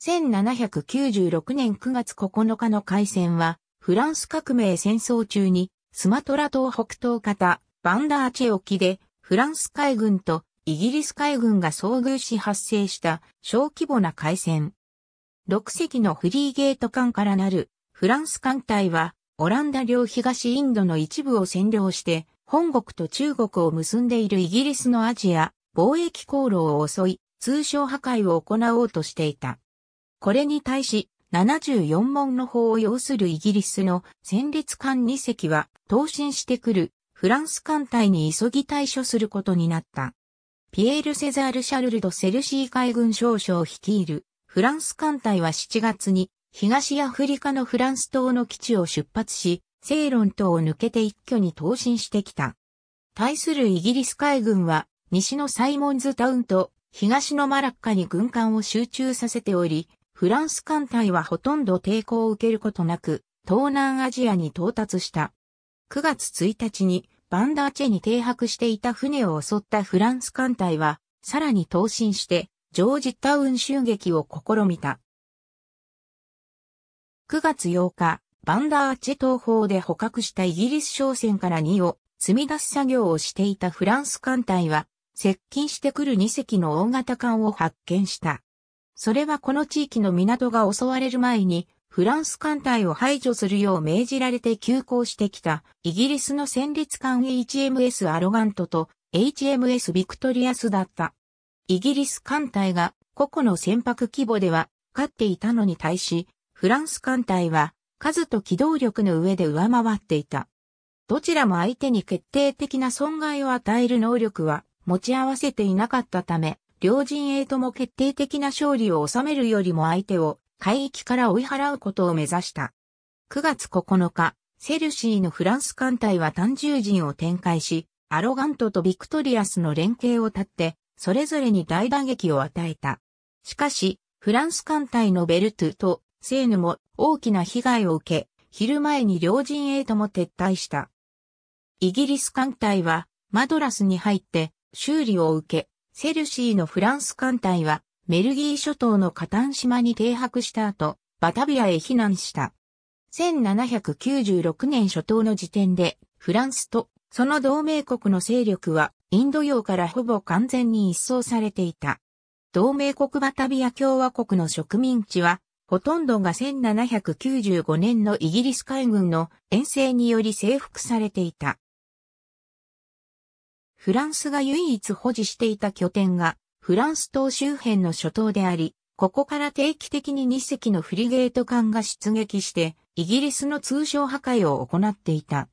1796年9月9日の海戦は、フランス革命戦争中に、スマトラ島北東方、バンダーチェ沖で、フランス海軍とイギリス海軍が遭遇し発生した小規模な海戦。6隻のフリーゲート艦からなるフランス艦隊は、オランダ領東インドの一部を占領して、本国と中国を結んでいるイギリスのアジア、貿易航路を襲い、通商破壊を行おうとしていた。これに対し、74門の方を要するイギリスの戦列艦2隻は、投進してくるフランス艦隊に急ぎ対処することになった。ピエール・セザール・シャルル・ド・セルシー海軍少将率いるフランス艦隊は7月に東アフリカのフランス島の基地を出発し、セイロン島を抜けて一挙に投進してきた。対するイギリス海軍は西のサイモンズタウンと東のマラッカに軍艦を集中させており、フランス艦隊はほとんど抵抗を受けることなく、東南アジアに到達した。9月1日にバンダーチェに停泊していた船を襲ったフランス艦隊は、さらに投進して、ジョージタウン襲撃を試みた。9月8日、バンダーチェ東方で捕獲したイギリス商船から2を積み出す作業をしていたフランス艦隊は、接近してくる2隻の大型艦を発見した。それはこの地域の港が襲われる前に、フランス艦隊を排除するよう命じられて急行してきた、イギリスの戦列艦 HMS アロガントと HMS ビクトリアスだった。イギリス艦隊が個々の船舶規模では勝っていたのに対し、フランス艦隊は数と機動力の上で上回っていた。どちらも相手に決定的な損害を与える能力は持ち合わせていなかったため、両陣営とも決定的な勝利を収めるよりも相手を海域から追い払うことを目指した。9月9日、セルシーのフランス艦隊は単獣陣を展開し、アロガントとビクトリアスの連携を立って、それぞれに大打撃を与えた。しかし、フランス艦隊のベルトゥとセーヌも大きな被害を受け、昼前に両陣営とも撤退した。イギリス艦隊はマドラスに入って修理を受け、セルシーのフランス艦隊は、メルギー諸島のカタン島に停泊した後、バタビアへ避難した。1796年初頭の時点で、フランスとその同盟国の勢力は、インド洋からほぼ完全に一掃されていた。同盟国バタビア共和国の植民地は、ほとんどが1795年のイギリス海軍の遠征により征服されていた。フランスが唯一保持していた拠点が、フランス島周辺の諸島であり、ここから定期的に2隻のフリゲート艦が出撃して、イギリスの通商破壊を行っていた。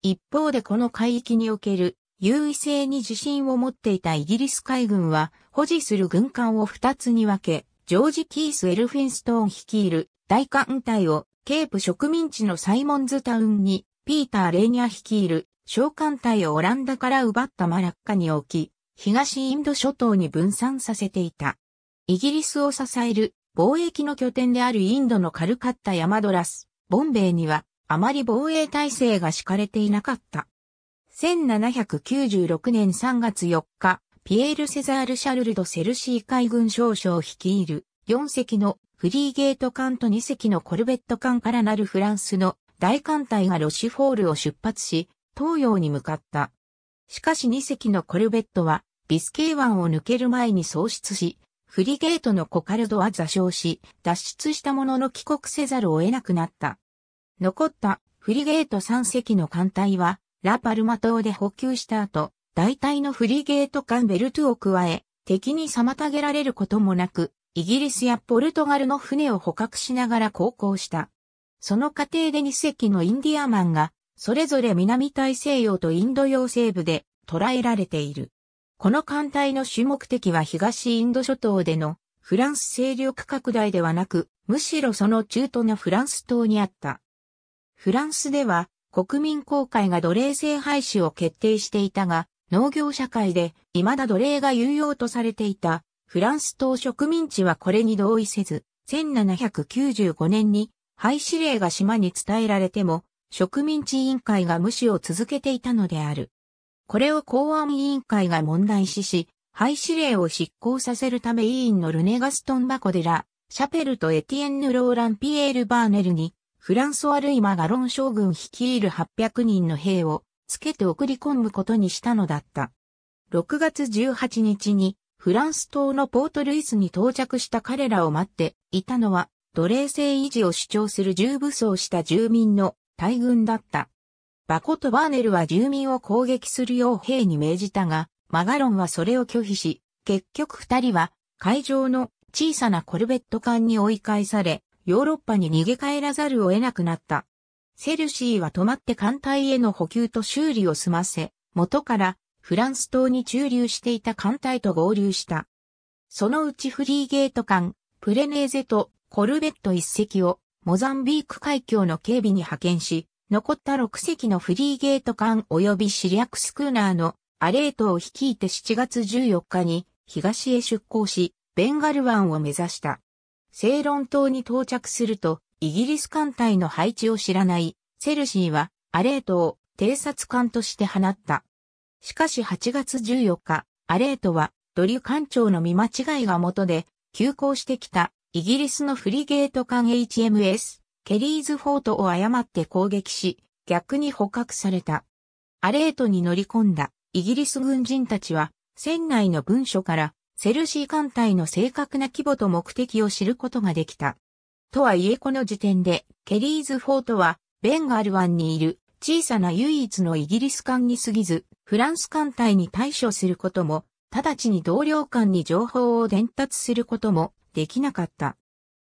一方でこの海域における優位性に自信を持っていたイギリス海軍は、保持する軍艦を2つに分け、ジョージ・キース・エルフィンストーン率いる大艦隊を、ケープ植民地のサイモンズタウンに、ピーター・レーニャ率いる小艦隊をオランダから奪ったマラッカに置き、東インド諸島に分散させていた。イギリスを支える貿易の拠点であるインドのカルカッタマドラス、ボンベイにはあまり防衛体制が敷かれていなかった。1796年3月4日、ピエール・セザール・シャルルド・セルシー海軍少将率いる4隻のフリーゲート艦と2隻のコルベット艦からなるフランスの大艦隊がロシフォールを出発し、東洋に向かった。しかし2隻のコルベットは、ビスケイ湾を抜ける前に喪失し、フリゲートのコカルドは座礁し、脱出したものの帰国せざるを得なくなった。残ったフリゲート3隻の艦隊は、ラパルマ島で補給した後、大体のフリゲート艦ベルトゥを加え、敵に妨げられることもなく、イギリスやポルトガルの船を捕獲しながら航行した。その過程で2隻のインディアマンがそれぞれ南大西洋とインド洋西部で捉えられている。この艦隊の主目的は東インド諸島でのフランス勢力拡大ではなく、むしろその中東のフランス島にあった。フランスでは国民公会が奴隷制廃止を決定していたが、農業社会で未だ奴隷が有用とされていたフランス島植民地はこれに同意せず、1795年に廃止令が島に伝えられても、植民地委員会が無視を続けていたのである。これを公安委員会が問題視し、廃止令を執行させるため委員のルネガストン・バコデラ、シャペルとエティエンヌ・ローラン・ピエール・バーネルに、フランソワ・ルイマガロン将軍率いる800人の兵をつけて送り込むことにしたのだった。6月18日にフランス島のポートルイスに到着した彼らを待っていたのは奴隷制維持を主張する重武装した住民の大軍だった。バコとバーネルは住民を攻撃するよう兵に命じたが、マガロンはそれを拒否し、結局二人は海上の小さなコルベット艦に追い返され、ヨーロッパに逃げ帰らざるを得なくなった。セルシーは止まって艦隊への補給と修理を済ませ、元からフランス島に駐留していた艦隊と合流した。そのうちフリーゲート艦、プレネーゼとコルベット一隻をモザンビーク海峡の警備に派遣し、残った6隻のフリーゲート艦及びシリアクスクーナーのアレートを率いて7月14日に東へ出港し、ベンガル湾を目指した。セイロン島に到着すると、イギリス艦隊の配置を知らない、セルシーは、アレートを偵察艦として放った。しかし8月14日、アレートは、ドリュ艦長の見間違いが元で、急行してきたイギリスのフリゲート艦 HMS、ケリーズフォートを誤って攻撃し、逆に捕獲された。アレートに乗り込んだイギリス軍人たちは、船内の文書から、セルシー艦隊の正確な規模と目的を知ることができた。とはいえこの時点で、ケリーズフォートは、ベンガル湾にいる小さな唯一のイギリス艦に過ぎず、フランス艦隊に対処することも、直ちに同僚艦に情報を伝達することもできなかった。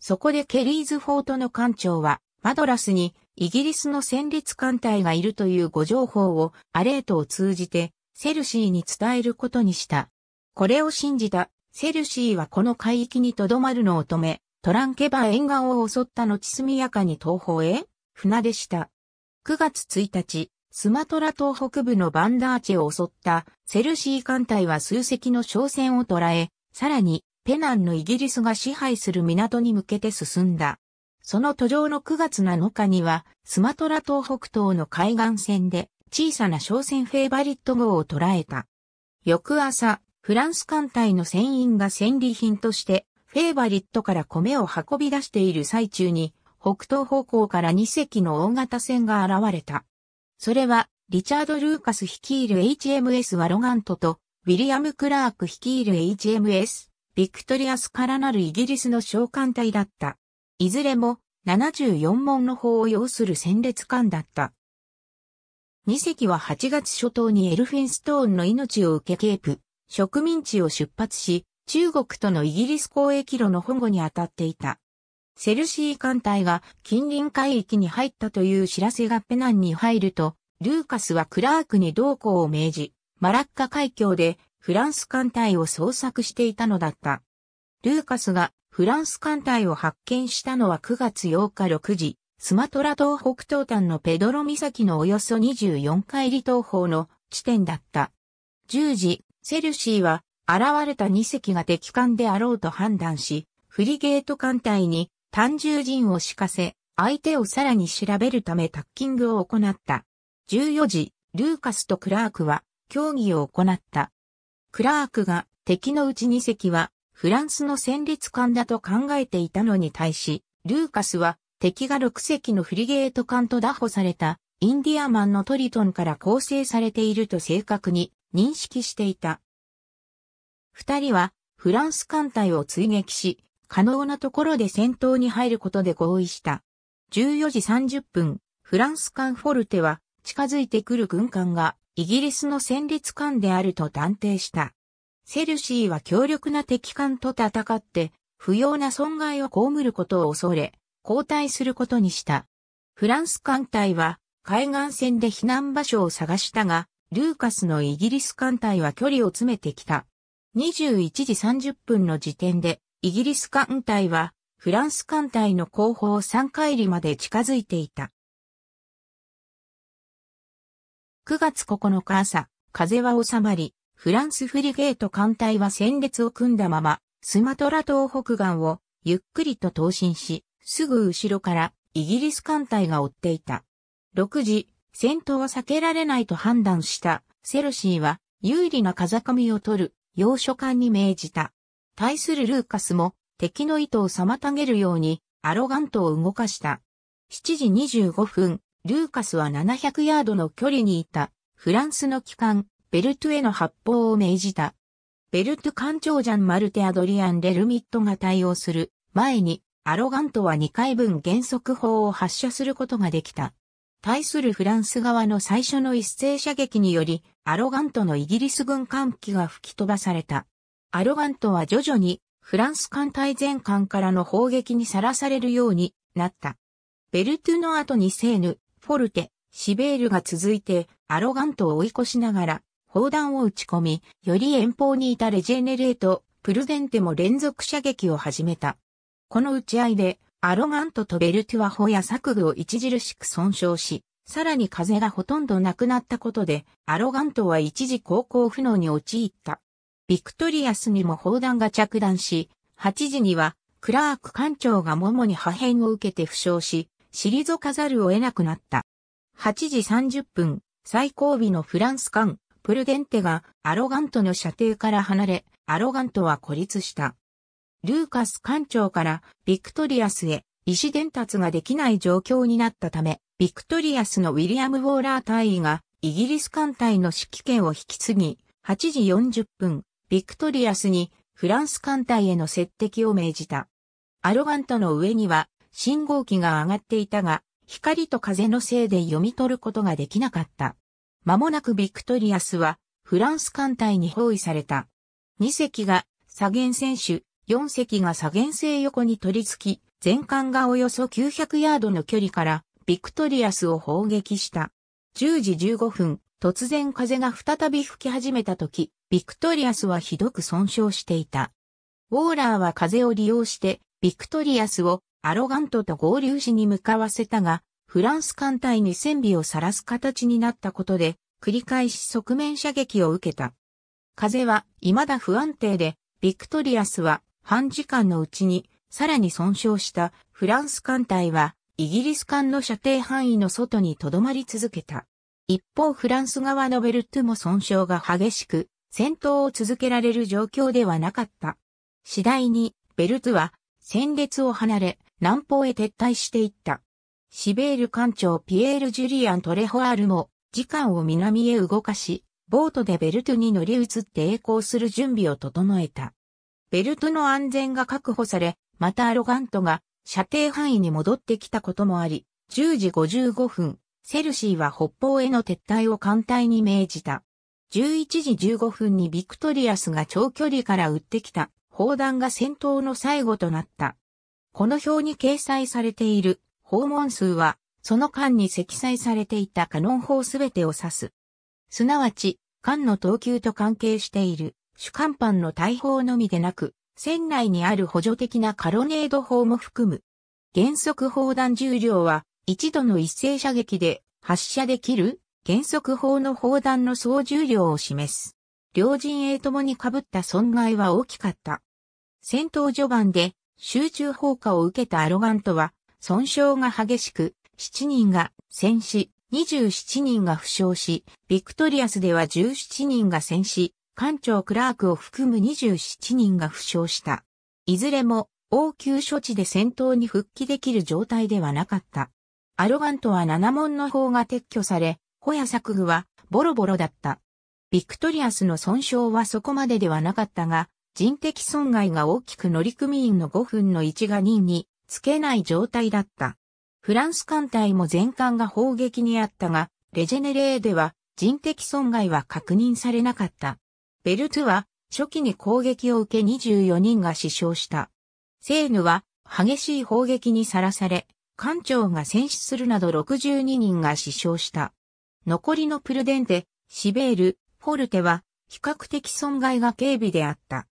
そこでケリーズフォートの艦長は、マドラスにイギリスの戦列艦隊がいるというご情報をアレートを通じてセルシーに伝えることにした。これを信じたセルシーはこの海域に留まるのを止め、トランケバ沿岸を襲った後速やかに東方へ船出した。9月1日、スマトラ島北部のバンダーチェを襲ったセルシー艦隊は数隻の商船を捕らえ、さらにペナンのイギリスが支配する港に向けて進んだ。その途上の9月7日には、スマトラ島北東の海岸線で小さな商船フェイバリット号を捉えた。翌朝、フランス艦隊の船員が戦利品として、フェイバリットから米を運び出している最中に、北東方向から2隻の大型船が現れた。それは、リチャード・ルーカス率いる HMS ワロガントと、ウィリアム・クラーク率いる HMS ビクトリアスからなるイギリスの召喚隊だった。いずれも74門の方を要する戦列艦だった。2隻は8月初頭にエルフィンストーンの命を受けケープ、植民地を出発し、中国とのイギリス交易路の保護に当たっていた。セルシー艦隊が近隣海域に入ったという知らせがペナンに入ると、ルーカスはクラークに同行を命じ、マラッカ海峡でフランス艦隊を捜索していたのだった。ルーカスがフランス艦隊を発見したのは9月8日6時、スマトラ島北東端のペドロ岬のおよそ24海里東方の地点だった。10時、セルシーは現れた2隻が敵艦であろうと判断し、フリゲート艦隊に単獣陣を敷かせ、相手をさらに調べるためタッキングを行った。14時、ルーカスとクラークは協議を行った。クラークが敵のうち2隻はフランスの戦列艦だと考えていたのに対し、ルーカスは敵が6隻のフリゲート艦と打破されたインディアマンのトリトンから構成されていると正確に認識していた。二人はフランス艦隊を追撃し、可能なところで戦闘に入ることで合意した。14時30分、フランス艦フォルテは近づいてくる軍艦がイギリスの戦列艦であると断定した。セルシーは強力な敵艦と戦って、不要な損害を被ることを恐れ、交代することにした。フランス艦隊は海岸線で避難場所を探したが、ルーカスのイギリス艦隊は距離を詰めてきた。21時30分の時点で、イギリス艦隊はフランス艦隊の後方3海里まで近づいていた。9月9日朝、風は収まり、フランスフリゲート艦隊は戦列を組んだまま、スマトラ島北岸をゆっくりと投進し、すぐ後ろからイギリス艦隊が追っていた。6時、戦闘は避けられないと判断したセルシーは有利な風上を取る要所艦に命じた。対するルーカスも敵の意図を妨げるようにアロガントを動かした。7時25分、ルーカスは700ヤードの距離にいたフランスの機関、ベルトへの発砲を命じた。ベルト艦長ジャン・マルテ・アドリアン・レルミットが対応する前に、アロガントは2回分減速砲を発射することができた。対するフランス側の最初の一斉射撃により、アロガントのイギリス軍艦機が吹き飛ばされた。アロガントは徐々にフランス艦隊全艦からの砲撃にさらされるようになった。ベルトゥの後にセーヌ、フォルテ、シベールが続いて、アロガントを追い越しながら、砲弾を打ち込み、より遠方にいたレジェネレート、プルデンテも連続射撃を始めた。この打ち合いで、アロガントとベルトゥア砲や作具を著しく損傷し、さらに風がほとんどなくなったことで、アロガントは一時航行不能に陥った。ビクトリアスにも砲弾が着弾し、8時には、クラーク艦長が桃に破片を受けて負傷し、退かざるを得なくなった。8時30分、最後尾のフランス艦、プルデンテがアロガントの射程から離れ、アロガントは孤立した。ルーカス艦長からビクトリアスへ意思伝達ができない状況になったため、ビクトリアスのウィリアム・ウォーラー隊員がイギリス艦隊の指揮権を引き継ぎ、8時40分、ビクトリアスにフランス艦隊への接敵を命じた。アロガントの上には信号機が上がっていたが、光と風のせいで読み取ることができなかった。間もなくビクトリアスはフランス艦隊に包囲された。2隻が左舷船首、4隻が左舷性横に取り付き、全艦がおよそ900ヤードの距離からビクトリアスを砲撃した。10時15分、突然風が再び吹き始めた時、ビクトリアスはひどく損傷していた。ウォーラーは風を利用して、ビクトリアスをアロガントと合流しに向かわせたが、フランス艦隊に戦備をさらす形になったことで、繰り返し側面射撃を受けた。風は未だ不安定で、ビクトリアスは半時間のうちにさらに損傷したフランス艦隊はイギリス艦の射程範囲の外に留まり続けた。一方フランス側のベルトゥも損傷が激しく戦闘を続けられる状況ではなかった。次第にベルトゥは戦列を離れ南方へ撤退していった。シベール艦長ピエール・ジュリアン・トレホアールも、時間を南へ動かし、ボートでベルトに乗り移って栄光する準備を整えた。ベルトの安全が確保され、またアロガントが射程範囲に戻ってきたこともあり、10時55分、セルシーは北方への撤退を艦隊に命じた。11時15分にビクトリアスが長距離から撃ってきた砲弾が戦闘の最後となった。この表に掲載されている訪問数は、その間に積載されていたカノン砲すべてを指す。すなわち、艦の等級と関係している主艦艦の大砲のみでなく、船内にある補助的なカロネード砲も含む。原則砲弾重量は、一度の一斉射撃で発射できる原則砲の砲弾の総重量を示す。両陣営ともに被った損害は大きかった。戦闘序盤で集中砲火を受けたアロガントは、損傷が激しく、7人が戦死、27人が負傷し、ビクトリアスでは17人が戦死、艦長クラークを含む27人が負傷した。いずれも応急処置で戦闘に復帰できる状態ではなかった。アロガントは7門の砲が撤去され、ホや作具はボロボロだった。ビクトリアスの損傷はそこまでではなかったが、人的損害が大きく乗組員の5分の1が任につけない状態だった。フランス艦隊も全艦が砲撃にあったが、レジェネレーでは人的損害は確認されなかった。ベルトゥは初期に攻撃を受け24人が死傷した。セーヌは激しい砲撃にさらされ、艦長が戦死するなど62人が死傷した。残りのプルデンテ、シベール、フォルテは比較的損害が軽微であった。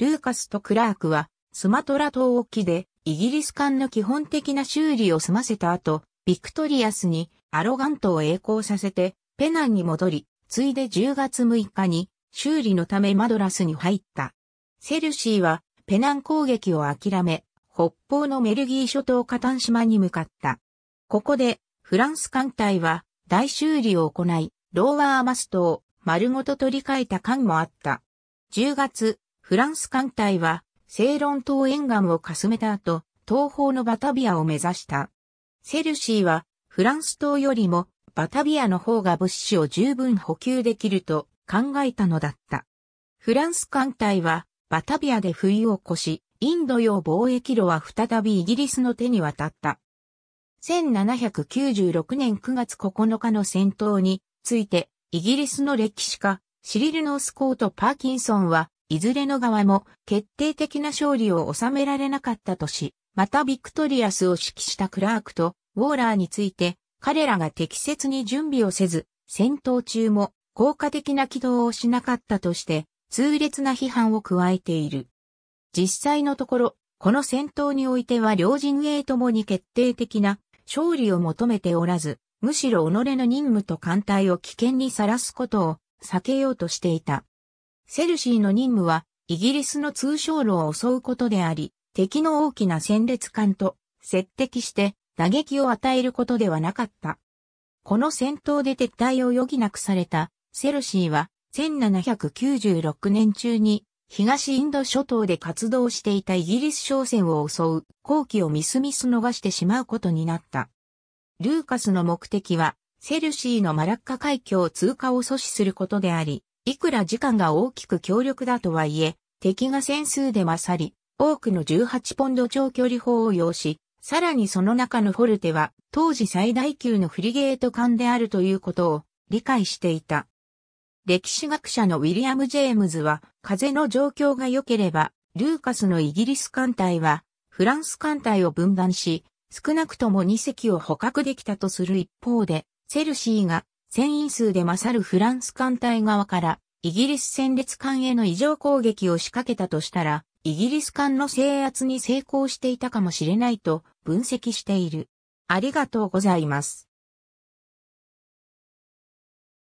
ルーカスとクラークは、スマトラ島沖で、イギリス艦の基本的な修理を済ませた後、ビクトリアスにアロガントを栄光させて、ペナンに戻り、ついで10月6日に修理のためマドラスに入った。セルシーはペナン攻撃を諦め、北方のメルギー諸島カタン島に向かった。ここでフランス艦隊は大修理を行い、ローワーマストを丸ごと取り替えた艦もあった。10月フランス艦隊は、セーロン島沿岸をかすめた後、東方のバタビアを目指した。セルシーは、フランス島よりも、バタビアの方が物資を十分補給できると考えたのだった。フランス艦隊は、バタビアで冬を越し、インド洋貿易路は再びイギリスの手に渡った。1796年9月9日の戦闘について、イギリスの歴史家、シリル・ノースコート・パーキンソンは、いずれの側も決定的な勝利を収められなかったとし、またビクトリアスを指揮したクラークとウォーラーについて、彼らが適切に準備をせず、戦闘中も効果的な起動をしなかったとして、痛烈な批判を加えている。実際のところ、この戦闘においては両陣営ともに決定的な勝利を求めておらず、むしろ己の任務と艦隊を危険にさらすことを避けようとしていた。セルシーの任務は、イギリスの通商路を襲うことであり、敵の大きな戦列艦と接敵して打撃を与えることではなかった。この戦闘で撤退を余儀なくされたセルシーは1796年中に東インド諸島で活動していたイギリス商船を襲う後期をみすみす逃してしまうことになった。ルーカスの目的はセルシーのマラッカ海峡通過を阻止することであり、いくら時間が大きく強力だとはいえ、敵が戦数で勝り、多くの18ポンド長距離砲を要し、さらにその中のフォルテは当時最大級のフリゲート艦であるということを理解していた。歴史学者のウィリアム・ジェームズは、風の状況が良ければ、ルーカスのイギリス艦隊は、フランス艦隊を分断し、少なくとも2隻を捕獲できたとする一方で、セルシーが船員数で勝るフランス艦隊側からイギリス戦列艦への異常攻撃を仕掛けたとしたら、イギリス艦の制圧に成功していたかもしれないと分析している。ありがとうございます。